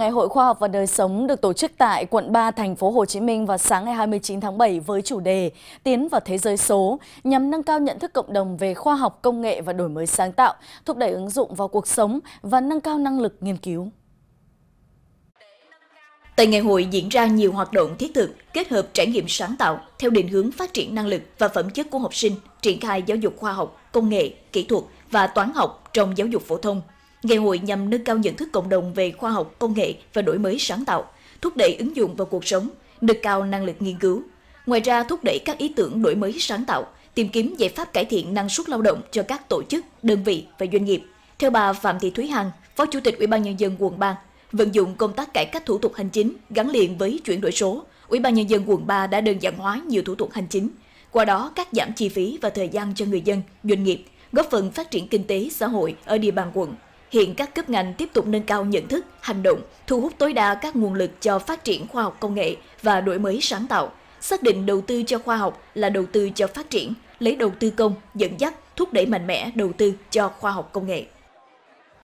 Ngày hội khoa học và đời sống được tổ chức tại quận 3 thành phố Hồ Chí Minh vào sáng ngày 29 tháng 7 với chủ đề Tiến vào thế giới số nhằm nâng cao nhận thức cộng đồng về khoa học, công nghệ và đổi mới sáng tạo, thúc đẩy ứng dụng vào cuộc sống và nâng cao năng lực nghiên cứu. Tại ngày hội diễn ra nhiều hoạt động thiết thực, kết hợp trải nghiệm sáng tạo theo định hướng phát triển năng lực và phẩm chất của học sinh, triển khai giáo dục khoa học, công nghệ, kỹ thuật và toán học trong giáo dục phổ thông Ngày hội nhằm nâng cao nhận thức cộng đồng về khoa học, công nghệ và đổi mới sáng tạo, thúc đẩy ứng dụng vào cuộc sống, nâng cao năng lực nghiên cứu. Ngoài ra thúc đẩy các ý tưởng đổi mới sáng tạo, tìm kiếm giải pháp cải thiện năng suất lao động cho các tổ chức, đơn vị và doanh nghiệp. Theo bà Phạm Thị Thúy Hằng, Phó Chủ tịch Ủy ban nhân dân quận 3, vận dụng công tác cải cách thủ tục hành chính gắn liền với chuyển đổi số, Ủy ban nhân dân quận 3 đã đơn giản hóa nhiều thủ tục hành chính, qua đó cắt giảm chi phí và thời gian cho người dân, doanh nghiệp, góp phần phát triển kinh tế xã hội ở địa bàn quận. Hiện các cấp ngành tiếp tục nâng cao nhận thức, hành động, thu hút tối đa các nguồn lực cho phát triển khoa học công nghệ và đổi mới sáng tạo, xác định đầu tư cho khoa học là đầu tư cho phát triển, lấy đầu tư công dẫn dắt thúc đẩy mạnh mẽ đầu tư cho khoa học công nghệ.